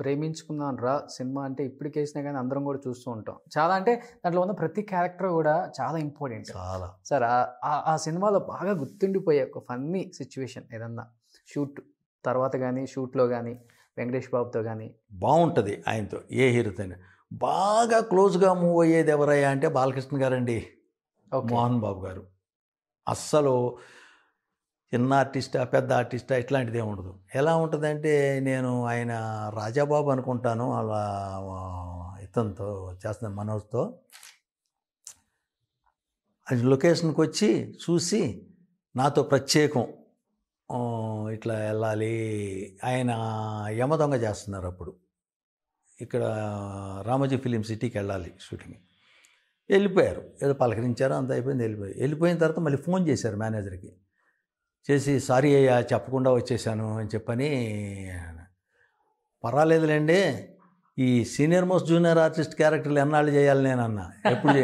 ప్రేమించుకున్నాను రా సినిమా అంటే ఇప్పటికేసినా కానీ అందరం కూడా చూస్తూ ఉంటాం చాలా అంటే దాంట్లో ఉన్న ప్రతి క్యారెక్టర్ కూడా చాలా ఇంపార్టెంట్ చాలా సార్ ఆ సినిమాలో బాగా గుర్తుండిపోయే ఒక ఫన్నీ సిచ్యువేషన్ ఏదన్నా షూట్ తర్వాత కానీ షూట్లో కానీ వెంకటేష్ బాబుతో కానీ బాగుంటుంది ఆయనతో ఏ హీరోతో బాగా క్లోజ్గా మూవ్ అయ్యేది ఎవరయ్యా అంటే బాలకృష్ణ గారండి మోహన్ బాబు గారు అస్సలు చిన్న ఆర్టిస్టా పెద్ద ఆర్టిస్టా ఇట్లాంటిది ఏమి ఉండదు ఎలా ఉంటుందంటే నేను ఆయన రాజాబాబు అనుకుంటాను అలా ఇతనితో చేస్తున్న మనోజ్తో అది లొకేషన్కి వచ్చి చూసి నాతో ప్రత్యేకం ఇట్లా వెళ్ళాలి ఆయన యమదొంగ చేస్తున్నారు అప్పుడు ఇక్కడ రామోజీ ఫిలిం సిటీకి వెళ్ళాలి షూటింగ్ వెళ్ళిపోయారు ఏదో పలకరించారు అంత అయిపోయింది వెళ్ళిపోయారు వెళ్ళిపోయిన తర్వాత మళ్ళీ ఫోన్ చేశారు మేనేజర్కి చేసి సారీ అయ్యా చెప్పకుండా వచ్చేసాను అని చెప్పని పర్వాలేదులేండి ఈ సీనియర్ మోస్ట్ జూనియర్ ఆర్టిస్ట్ క్యారెక్టర్లు ఎన్నాళ్ళు చేయాలి నేను అన్న ఎప్పుడు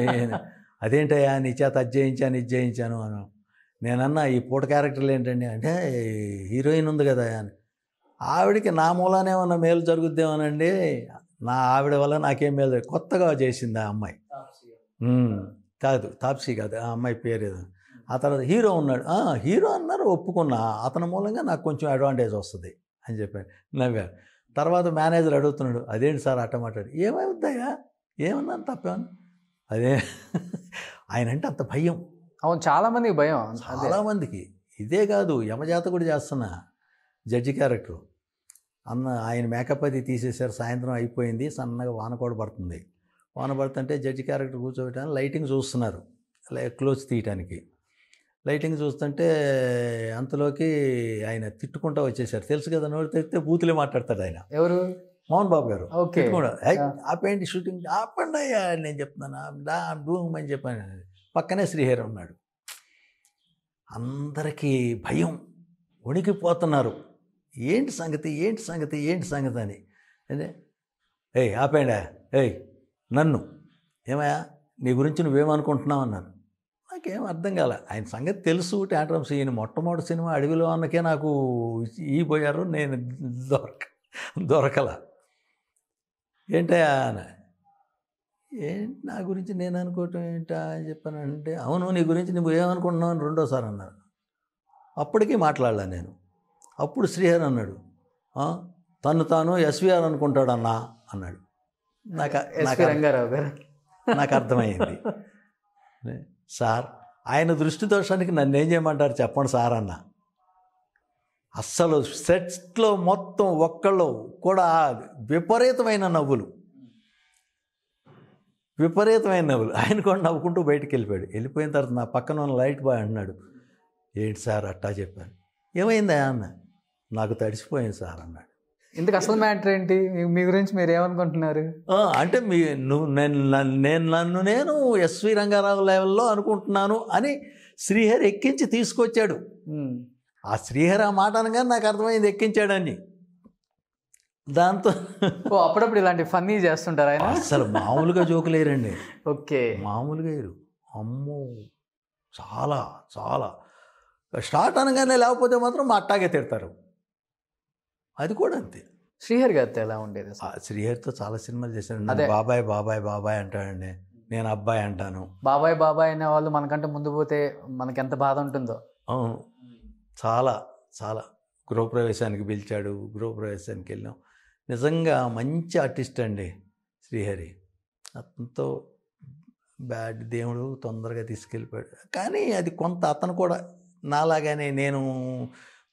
అదేంటయ్యా నీ చేత అది చేయించాను ఇది చేయించాను అని నేనన్నా ఈ పూట క్యారెక్టర్లు ఏంటండి అంటే హీరోయిన్ ఉంది కదా అని ఆవిడకి నా మూలానే ఉన్న మేలు జరుగుద్దేమోనండి నా ఆవిడ వల్ల నాకేం మేలు కొత్తగా చేసింది ఆ అమ్మాయి కాదు తాప్సీ కాదు ఆ అమ్మాయి పేరు ఏదో ఆ తర్వాత హీరో ఉన్నాడు హీరో అన్నారు ఒప్పుకున్నా అతని మూలంగా నాకు కొంచెం అడ్వాంటేజ్ వస్తుంది అని చెప్పాడు నవ్వారు తర్వాత మేనేజర్ అడుగుతున్నాడు అదేంటి సార్ అట్టమాటాడు ఏమవుతాయా ఏమన్నాను తప్పేమన్నా అదే ఆయన అంటే అంత భయం అవును చాలామందికి భయం చాలామందికి ఇదే కాదు కూడా చేస్తున్న జడ్జి క్యారెక్టర్ అన్న ఆయన మేకప్ అది తీసేశారు సాయంత్రం అయిపోయింది సన్నగా వాన కూడా పడుతుంది వాన పడుతుంటే జడ్జి క్యారెక్టర్ కూర్చోబెట్టాను లైటింగ్ చూస్తున్నారు క్లోజ్ తీయటానికి లైటింగ్ చూస్తుంటే అంతలోకి ఆయన తిట్టుకుంటా వచ్చేసారు తెలుసు కదా నోరు తిరిగితే బూతులే మాట్లాడతాడు ఆయన ఎవరు మోహన్ బాబు గారు తిట్టుకుంటా షూటింగ్ ఆపండి అయ్యా నేను చెప్తున్నాను డూమ్ అని చెప్పాను పక్కనే శ్రీహరి ఉన్నాడు అందరికీ భయం ఉణికిపోతున్నారు ఏంటి సంగతి ఏంటి సంగతి ఏంటి సంగతి అని ఏయ్ ఆపేయండా ఏయ్ నన్ను ఏమయ్యా నీ గురించి నువ్వేమనుకుంటున్నావు అన్నాను నాకేం అర్థం కాల ఆయన సంగతి తెలుసు టాటరమ్స్ ఈయన మొట్టమొదటి సినిమా అడవిలో అన్నకే నాకు ఈ పోయారు నేను దొరక దొరకల ఏంటయా ఏంటి నా గురించి నేను అనుకోవటం ఏంటా అని చెప్పానంటే అవును నీ గురించి నువ్వు ఏమనుకుంటున్నావు అని రెండోసారి అన్నాను అప్పటికీ మాట్లాడలే నేను అప్పుడు శ్రీహర్ అన్నాడు తను తాను ఎస్విఆర్ అనుకుంటాడన్నా అన్నాడు నాకు నాకు రంగారావు గారు నాకు అర్థమైంది సార్ ఆయన దృష్టి దోషానికి నన్ను ఏం చేయమంటారు చెప్పండి సార్ అన్న అస్సలు సెట్స్లో మొత్తం ఒక్కళ్ళు కూడా విపరీతమైన నవ్వులు విపరీతమైన నవ్వులు ఆయన కూడా నవ్వుకుంటూ బయటికి వెళ్ళిపోయాడు వెళ్ళిపోయిన తర్వాత నా పక్కన ఉన్న లైట్ బాయ్ అన్నాడు ఏంటి సార్ అట్టా చెప్పాను ఏమైందా అన్న నాకు తడిసిపోయింది సార్ అన్నాడు ఇందుకు అసలు మ్యాటర్ ఏంటి మీ గురించి మీరు ఏమనుకుంటున్నారు అంటే మీ నేను నేను నన్ను నేను ఎస్వి రంగారావు లెవెల్లో అనుకుంటున్నాను అని శ్రీహరి ఎక్కించి తీసుకొచ్చాడు ఆ శ్రీహరి ఆ మాట అనగానే నాకు అర్థమైంది ఎక్కించాడని దాంతో అప్పుడప్పుడు ఇలాంటి ఫన్నీ చేస్తుంటారు ఆయన అసలు మామూలుగా జోకులు వేయరండి ఓకే మామూలుగా వేయరు అమ్మో చాలా చాలా స్టార్ట్ అనగానే లేకపోతే మాత్రం మా అట్టాగే తిడతారు అది కూడా అంతే శ్రీహరి గారితో ఎలా ఉండేది శ్రీహరితో చాలా సినిమాలు చేశాను బాబాయ్ బాబాయ్ బాబాయ్ అంటాడండి నేను అబ్బాయి అంటాను బాబాయ్ బాబాయ్ అనే వాళ్ళు మనకంటే ముందు పోతే మనకి ఎంత బాధ ఉంటుందో అవును చాలా చాలా గృహప్రవేశానికి పిలిచాడు గృహప్రవేశానికి వెళ్ళాం నిజంగా మంచి ఆర్టిస్ట్ అండి శ్రీహరి అతనితో బ్యాడ్ దేవుడు తొందరగా తీసుకెళ్ళిపోయాడు కానీ అది కొంత అతను కూడా నాలాగానే నేను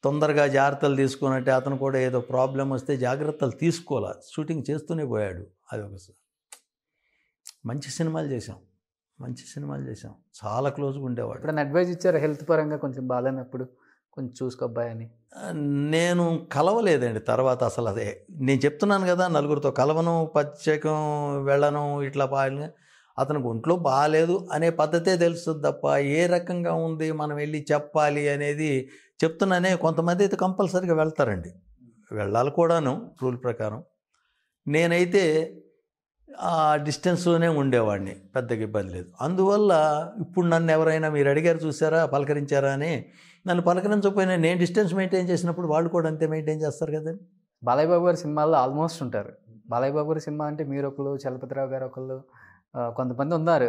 తొందరగా జాగ్రత్తలు తీసుకున్నట్టే అతను కూడా ఏదో ప్రాబ్లం వస్తే జాగ్రత్తలు తీసుకోవాలి షూటింగ్ చేస్తూనే పోయాడు అది ఒకసారి మంచి సినిమాలు చేసాం మంచి సినిమాలు చేసాం చాలా క్లోజ్గా ఉండేవాడు ఇప్పుడు అడ్వైజ్ ఇచ్చారు హెల్త్ పరంగా కొంచెం బాగాలేనప్పుడు కొంచెం చూసుకోబ్బాయి అని నేను కలవలేదండి తర్వాత అసలు అదే నేను చెప్తున్నాను కదా నలుగురితో కలవను పచ్చకం వెళ్ళను ఇట్లా పాయలు అతనికి ఒంట్లో బాగాలేదు అనే పద్ధతే తెలుస్తుంది తప్ప ఏ రకంగా ఉంది మనం వెళ్ళి చెప్పాలి అనేది చెప్తున్నానే కొంతమంది అయితే కంపల్సరీగా వెళ్తారండి వెళ్ళాలి కూడాను రూల్ ప్రకారం నేనైతే ఆ డిస్టెన్స్లోనే ఉండేవాడిని పెద్దగా ఇబ్బంది లేదు అందువల్ల ఇప్పుడు నన్ను ఎవరైనా మీరు అడిగారు చూసారా పలకరించారా అని నన్ను పలకరించకపోయినా నేను డిస్టెన్స్ మెయింటైన్ చేసినప్పుడు వాళ్ళు కూడా అంతే మెయింటైన్ చేస్తారు కదండి బాలయ్య బాబు గారి సినిమాల్లో ఆల్మోస్ట్ ఉంటారు బాలయ్య బాబు గారి సినిమా అంటే మీరు ఒకళ్ళు చలపతిరావు గారు ఒకళ్ళు కొంతమంది ఉన్నారు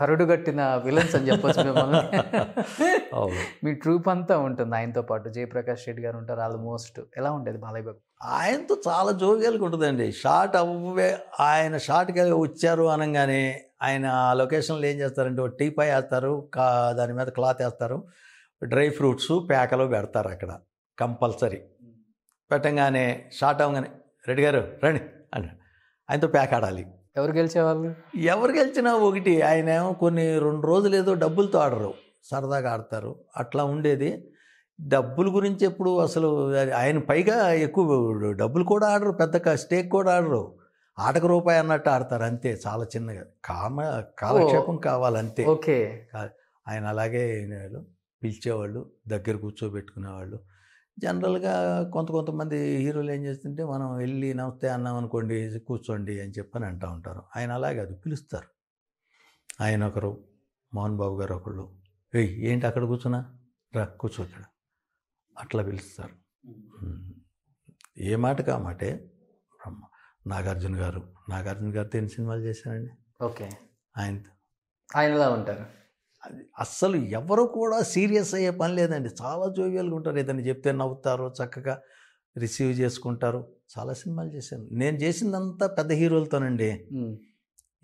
కరుడు కట్టిన విలన్స్ అని చెప్పొచ్చు మిమ్మల్ని మీ ట్రూప్ అంతా ఉంటుంది ఆయనతో పాటు జయప్రకాష్ రెడ్డి గారు ఉంటారు ఆల్మోస్ట్ ఎలా ఉండేది బాలయ్య బాబు ఆయనతో చాలా జోవియల్గా ఉంటుందండి షార్ట్ అవ్వే ఆయన షార్ట్కి వచ్చారు అనగానే ఆయన లొకేషన్లో ఏం చేస్తారంటే ఒక టీ పై వేస్తారు కా దాని మీద క్లాత్ వేస్తారు డ్రై ఫ్రూట్స్ ప్యాకలో పెడతారు అక్కడ కంపల్సరీ పెట్టంగానే షార్ట్ అవ్వగానే రెడ్డి గారు రండి అన్నాడు ఆయనతో ప్యాక్ ఆడాలి ఎవరు గెలిచేవాళ్ళు ఎవరు గెలిచినా ఒకటి ఆయన ఏమో కొన్ని రెండు రోజులు ఏదో డబ్బులతో ఆడరు సరదాగా ఆడతారు అట్లా ఉండేది డబ్బుల గురించి ఎప్పుడు అసలు ఆయన పైగా ఎక్కువ డబ్బులు కూడా ఆడరు పెద్ద స్టేక్ కూడా ఆడరు ఆటకు రూపాయి అన్నట్టు ఆడతారు అంతే చాలా చిన్నగా కామ కాలక్షేపం కావాలంతే ఓకే ఆయన అలాగే పిలిచేవాళ్ళు దగ్గర కూర్చోబెట్టుకునేవాళ్ళు జనరల్గా కొంత కొంతమంది హీరోలు ఏం చేస్తుంటే మనం వెళ్ళి నమస్తే అన్నాం అనుకోండి కూర్చోండి అని చెప్పని అంటూ ఉంటారు ఆయన అలాగే అది పిలుస్తారు ఆయన ఒకరు మోహన్ బాబు గారు ఒకళ్ళు ఏయ్ ఏంటి అక్కడ కూర్చున్నా రా కూర్చో ఇక్కడ అట్లా పిలుస్తారు ఏ మాట కామాటే మాటే బ్రహ్మ నాగార్జున గారు నాగార్జున గారితో ఎన్ని సినిమాలు చేశానండి ఓకే ఆయన ఆయనలా ఉంటారు అది అస్సలు ఎవరు కూడా సీరియస్ అయ్యే పని లేదండి చాలా జోవియల్గా ఉంటారు ఏదైనా చెప్తే నవ్వుతారు చక్కగా రిసీవ్ చేసుకుంటారు చాలా సినిమాలు చేశాను నేను చేసిందంతా పెద్ద హీరోలతోనండి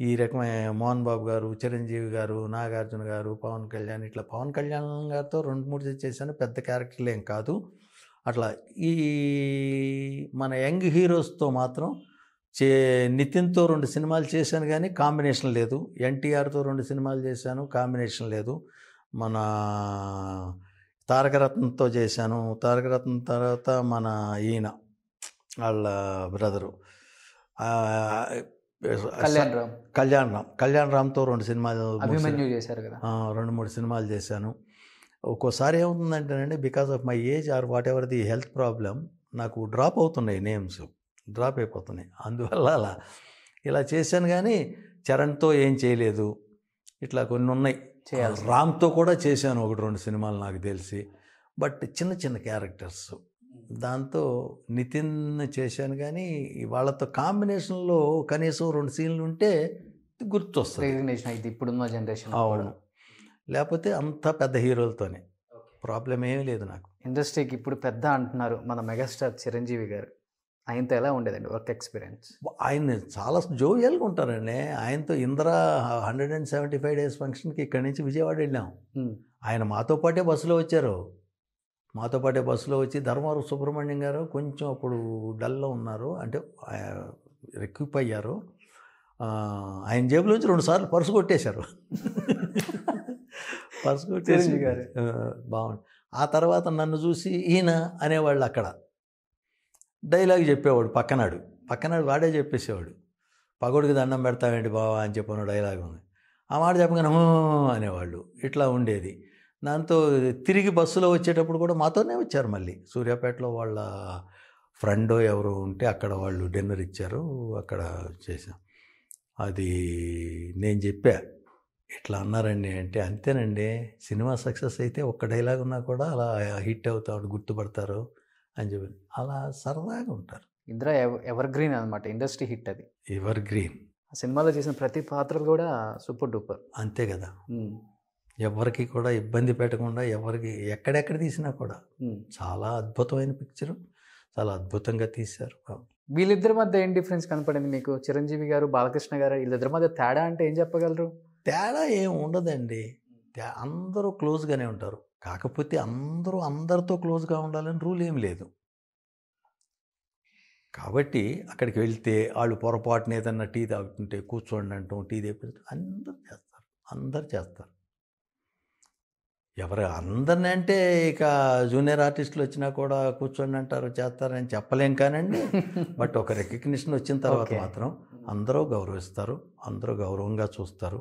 ఈ రకమైన మోహన్ బాబు గారు చిరంజీవి గారు నాగార్జున గారు పవన్ కళ్యాణ్ ఇట్లా పవన్ కళ్యాణ్ గారితో రెండు మూడు చేశాను పెద్ద క్యారెక్టర్లు ఏం కాదు అట్లా ఈ మన యంగ్ హీరోస్తో మాత్రం చే నితిన్తో రెండు సినిమాలు చేశాను కానీ కాంబినేషన్ లేదు ఎన్టీఆర్తో రెండు సినిమాలు చేశాను కాంబినేషన్ లేదు మన తారకరత్నంతో చేశాను తారకరత్నం తర్వాత మన ఈయన వాళ్ళ బ్రదరు కళ్యాణ్ రామ్ కళ్యాణ్ రామ్ కళ్యాణ్ రామ్తో రెండు సినిమాలు అభిమన్యు చేశారు కదా రెండు మూడు సినిమాలు చేశాను ఒక్కోసారి ఏమవుతుందంటేనండి because of my age or whatever the health problem నాకు డ్రాప్ అవుతున్నాయి నేమ్స్ డ్రాప్ అయిపోతున్నాయి అందువల్ల అలా ఇలా చేశాను కానీ చరణ్తో ఏం చేయలేదు ఇట్లా కొన్ని ఉన్నాయి చేయాలి రామ్తో కూడా చేశాను ఒకటి రెండు సినిమాలు నాకు తెలిసి బట్ చిన్న చిన్న క్యారెక్టర్స్ దాంతో నితిన్ చేశాను కానీ వాళ్ళతో కాంబినేషన్లో కనీసం రెండు సీన్లు ఉంటే గుర్తు వస్తుంది ఇప్పుడున్న జనరేషన్ అవును లేకపోతే అంత పెద్ద హీరోలతోనే ప్రాబ్లం ఏమీ లేదు నాకు ఇండస్ట్రీకి ఇప్పుడు పెద్ద అంటున్నారు మన మెగాస్టార్ చిరంజీవి గారు ఆయనతో ఎలా ఉండేదండి వర్క్ ఎక్స్పీరియన్స్ ఆయన చాలా జోవియల్గా ఉంటారండి ఆయనతో Indira hundred and seventy five days ఫంక్షన్కి ఇక్కడి నుంచి విజయవాడ వెళ్ళాం ఆయన మాతో పాటే బస్సులో వచ్చారు మాతో పాటే బస్సులో వచ్చి ధర్మారు సుబ్రహ్మణ్యం గారు కొంచెం అప్పుడు డల్లో ఉన్నారు అంటే రిక్విప్ అయ్యారు ఆయన జేబులో వచ్చి రెండుసార్లు పర్సు కొట్టేశారు పర్సు కొట్టేసి బాగుంది ఆ తర్వాత నన్ను చూసి ఈయన అనేవాళ్ళు అక్కడ డైలాగ్ చెప్పేవాడు పక్కనాడు పక్కనాడు వాడే చెప్పేసేవాడు పగోడికి దండం పెడతావేంటి బావా అని చెప్పిన డైలాగ్ ఉంది ఆ మాట చెప్పగానే అనేవాళ్ళు ఇట్లా ఉండేది దాంతో తిరిగి బస్సులో వచ్చేటప్పుడు కూడా మాతోనే వచ్చారు మళ్ళీ సూర్యాపేటలో వాళ్ళ ఫ్రెండ్ ఎవరు ఉంటే అక్కడ వాళ్ళు డిన్నర్ ఇచ్చారు అక్కడ చేసాం అది నేను చెప్పా ఇట్లా అన్నారండి అంటే అంతేనండి సినిమా సక్సెస్ అయితే ఒక్క డైలాగ్ ఉన్నా కూడా అలా హిట్ అవుతాడు గుర్తుపడతారు అని చెప్పి అలా సరదాగా ఉంటారు ఇంద్ర ఎవర్ గ్రీన్ అనమాట ఇండస్ట్రీ హిట్ అది ఎవర్ గ్రీన్ సినిమాలో చేసిన ప్రతి పాత్రలు కూడా సూపర్ డూపర్ అంతే కదా ఎవరికి కూడా ఇబ్బంది పెట్టకుండా ఎవరికి ఎక్కడెక్కడ తీసినా కూడా చాలా అద్భుతమైన పిక్చర్ చాలా అద్భుతంగా తీశారు వీళ్ళిద్దరి మధ్య ఏం డిఫరెన్స్ కనపడింది మీకు చిరంజీవి గారు బాలకృష్ణ గారు వీళ్ళిద్దరి మధ్య తేడా అంటే ఏం చెప్పగలరు తేడా ఏం ఉండదండి అందరూ క్లోజ్గానే ఉంటారు కాకపోతే అందరూ అందరితో క్లోజ్గా ఉండాలని రూల్ ఏం లేదు కాబట్టి అక్కడికి వెళ్తే వాళ్ళు పొరపాటున ఏదన్నా టీ తాగుతుంటే కూర్చోండి అంటాం టీ తెప్పించడం అందరూ చేస్తారు అందరు చేస్తారు ఎవరు అందరిని అంటే ఇక జూనియర్ ఆర్టిస్టులు వచ్చినా కూడా కూర్చోండి అంటారు చేస్తారని చెప్పలేం కానండి బట్ ఒక రికగ్నిషన్ వచ్చిన తర్వాత మాత్రం అందరూ గౌరవిస్తారు అందరూ గౌరవంగా చూస్తారు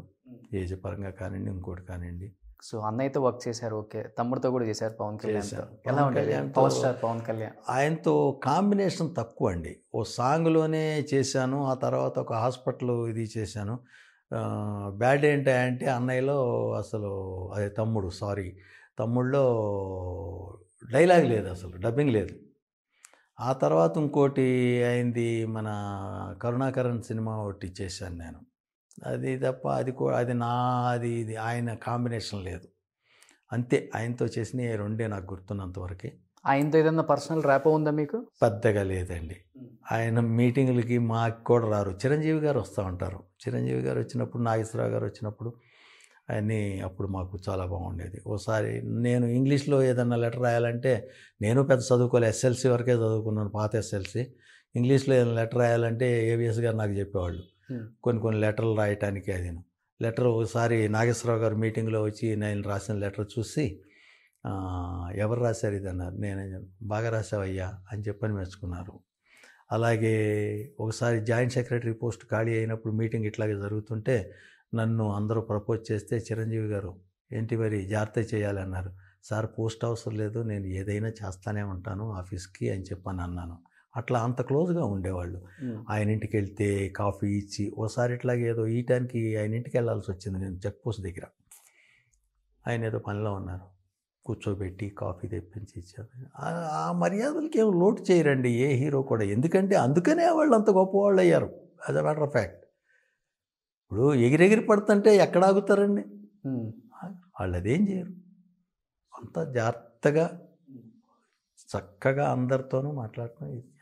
ఏజ్ పరంగా కానివ్వండి ఇంకోటి కానివ్వండి సో అన్నయ్యతో వర్క్ చేశారు ఓకే తమ్ముడితో కూడా చేశారు పవన్ కళ్యాణ్ ఎలా స్టార్ పవన్ కళ్యాణ్ ఆయనతో కాంబినేషన్ తక్కువ అండి ఓ సాంగ్లోనే చేశాను ఆ తర్వాత ఒక హాస్పిటల్ ఇది చేశాను బ్యాడ్ అంటే అన్నయ్యలో అసలు అదే తమ్ముడు సారీ తమ్ముళ్ళో డైలాగ్ లేదు అసలు డబ్బింగ్ లేదు ఆ తర్వాత ఇంకోటి అయింది మన కరుణాకరణ్ సినిమా ఒకటి చేశాను నేను అది తప్ప అది కూడా అది నాది ఇది ఆయన కాంబినేషన్ లేదు అంతే ఆయనతో చేసిన రెండే నాకు గుర్తున్నంతవరకు ఆయనతో ఏదన్నా పర్సనల్ ర్యాప్ ఉందా మీకు పెద్దగా లేదండి ఆయన మీటింగ్లకి మాకు కూడా రారు చిరంజీవి గారు వస్తూ ఉంటారు చిరంజీవి గారు వచ్చినప్పుడు నాగేశ్వరరావు గారు వచ్చినప్పుడు ఆయన్ని అప్పుడు మాకు చాలా బాగుండేది ఓసారి నేను ఇంగ్లీష్లో ఏదన్నా లెటర్ రాయాలంటే నేను పెద్ద చదువుకోలే ఎస్ఎల్సి వరకే చదువుకున్నాను పాత ఎస్ఎల్సి ఇంగ్లీష్లో ఏదైనా లెటర్ రాయాలంటే ఏవిఎస్ గారు నాకు చెప్పేవాళ్ళు కొన్ని కొన్ని లెటర్లు రాయటానికి అది లెటర్ ఒకసారి నాగేశ్వరరావు గారు మీటింగ్లో వచ్చి నేను రాసిన లెటర్ చూసి ఎవరు రాశారు ఇది అన్నారు నేను బాగా రాసావయ్యా అని చెప్పని మెచ్చుకున్నారు అలాగే ఒకసారి జాయింట్ సెక్రటరీ పోస్ట్ ఖాళీ అయినప్పుడు మీటింగ్ ఇట్లాగే జరుగుతుంటే నన్ను అందరూ ప్రపోజ్ చేస్తే చిరంజీవి గారు ఏంటి మరి జాగ్రత్త చేయాలన్నారు సార్ పోస్ట్ అవసరం లేదు నేను ఏదైనా చేస్తానే ఉంటాను ఆఫీస్కి అని చెప్పని అన్నాను అట్లా అంత క్లోజ్గా ఉండేవాళ్ళు ఆయన ఇంటికి వెళ్తే కాఫీ ఇచ్చి ఓసారి ఇట్లాగే ఏదో ఈ టైంకి ఆయన ఇంటికి వెళ్ళాల్సి వచ్చింది నేను చెక్ పోస్ట్ దగ్గర ఆయన ఏదో పనిలో ఉన్నారు కూర్చోబెట్టి కాఫీ తెప్పించి ఇచ్చారు ఆ మర్యాదలకి ఏం లోటు చేయరండి ఏ హీరో కూడా ఎందుకంటే అందుకనే వాళ్ళు అంత గొప్పవాళ్ళు అయ్యారు as a matter of fact ఇప్పుడు ఎగిరెగిరి పడుతుంటే ఎక్కడ ఆగుతారండి వాళ్ళు అదేం చేయరు అంత జాగ్రత్తగా చక్కగా అందరితోనూ మాట్లాడటం